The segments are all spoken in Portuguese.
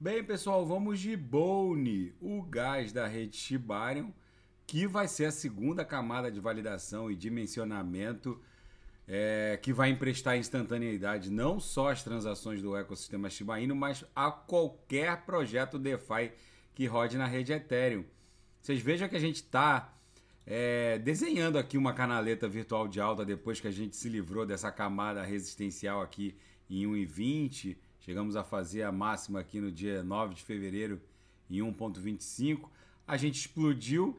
Bem, pessoal, vamos de Bone, o gás da rede Shibarium, que vai ser a segunda camada de validação e dimensionamento é, que vai emprestar instantaneidade não só às transações do ecossistema Shiba Inu, mas a qualquer projeto DeFi que rode na rede Ethereum. Vocês vejam que a gente está é, desenhando aqui uma canaleta virtual de alta depois que a gente se livrou dessa camada resistencial aqui em 1,20 Chegamos a fazer a máxima aqui no dia 9 de fevereiro em 1,25. A gente explodiu,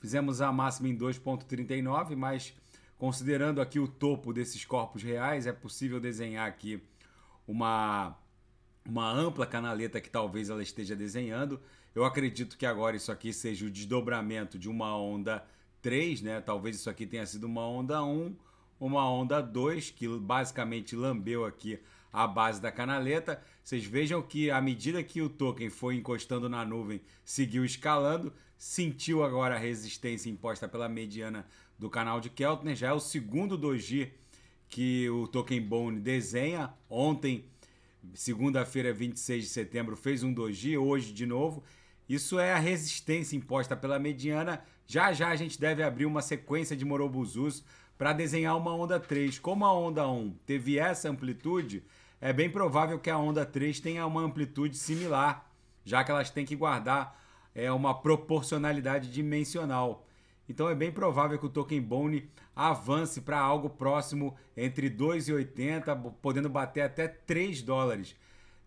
fizemos a máxima em 2,39, mas considerando aqui o topo desses corpos reais, é possível desenhar aqui uma, uma ampla canaleta que talvez ela esteja desenhando. Eu acredito que agora isso aqui seja o desdobramento de uma onda 3, né? Talvez isso aqui tenha sido uma onda 1, uma onda 2, que basicamente lambeu aqui a base da canaleta. Vocês vejam que à medida que o token foi encostando na nuvem, seguiu escalando, sentiu agora a resistência imposta pela mediana do canal de Keltner, já é o segundo doji que o token Bone desenha. Ontem, segunda-feira, 26 de setembro, fez um doji, hoje de novo. Isso é a resistência imposta pela mediana. Já já a gente deve abrir uma sequência de morobuzus para desenhar uma onda 3. Como a onda 1 teve essa amplitude, é bem provável que a onda 3 tenha uma amplitude similar, já que elas têm que guardar é, uma proporcionalidade dimensional. Então é bem provável que o token Bone avance para algo próximo entre 2,80, podendo bater até 3 dólares.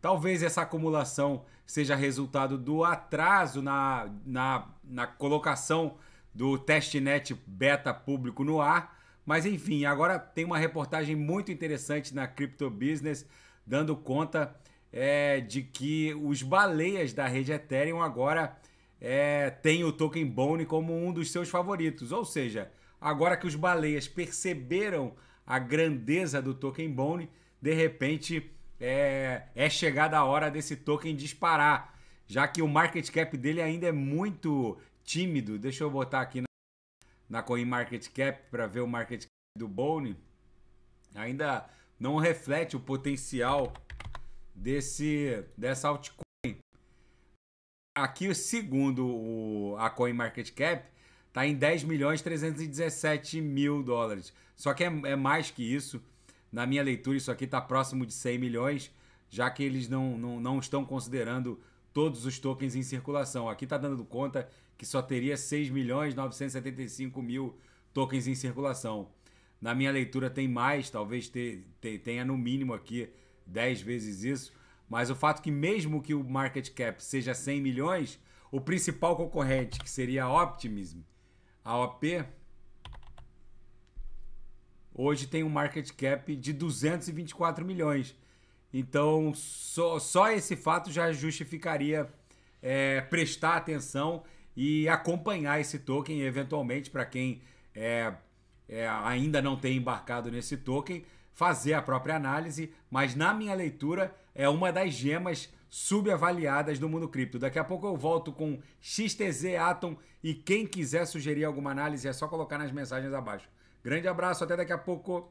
Talvez essa acumulação seja resultado do atraso na, na, na colocação do testnet beta público no ar, mas enfim, agora tem uma reportagem muito interessante na Crypto Business dando conta é, de que os baleias da rede Ethereum agora é, têm o token Bone como um dos seus favoritos. Ou seja, agora que os baleias perceberam a grandeza do token Bone, de repente é, é chegada a hora desse token disparar, já que o market cap dele ainda é muito tímido. Deixa eu botar aqui na na CoinMarketCap para ver o market cap do Bone, ainda não reflete o potencial desse dessa altcoin. Aqui, segundo o, a CoinMarketCap, está em 10 milhões 317 mil dólares. Só que é, é mais que isso. Na minha leitura, isso aqui está próximo de 100 milhões, já que eles não, não, não estão considerando todos os tokens em circulação. Aqui está dando conta que só teria 6.975.000 milhões mil tokens em circulação. Na minha leitura tem mais, talvez te, te, tenha no mínimo aqui 10 vezes isso. Mas o fato que mesmo que o market cap seja 100 milhões, o principal concorrente, que seria a Optimism, a OP, hoje tem um market cap de 224 milhões. Então, só, só esse fato já justificaria é, prestar atenção e acompanhar esse token, eventualmente, para quem é, é, ainda não tem embarcado nesse token, fazer a própria análise. Mas, na minha leitura, é uma das gemas subavaliadas do mundo cripto. Daqui a pouco eu volto com XTZ Atom e quem quiser sugerir alguma análise é só colocar nas mensagens abaixo. Grande abraço, até daqui a pouco.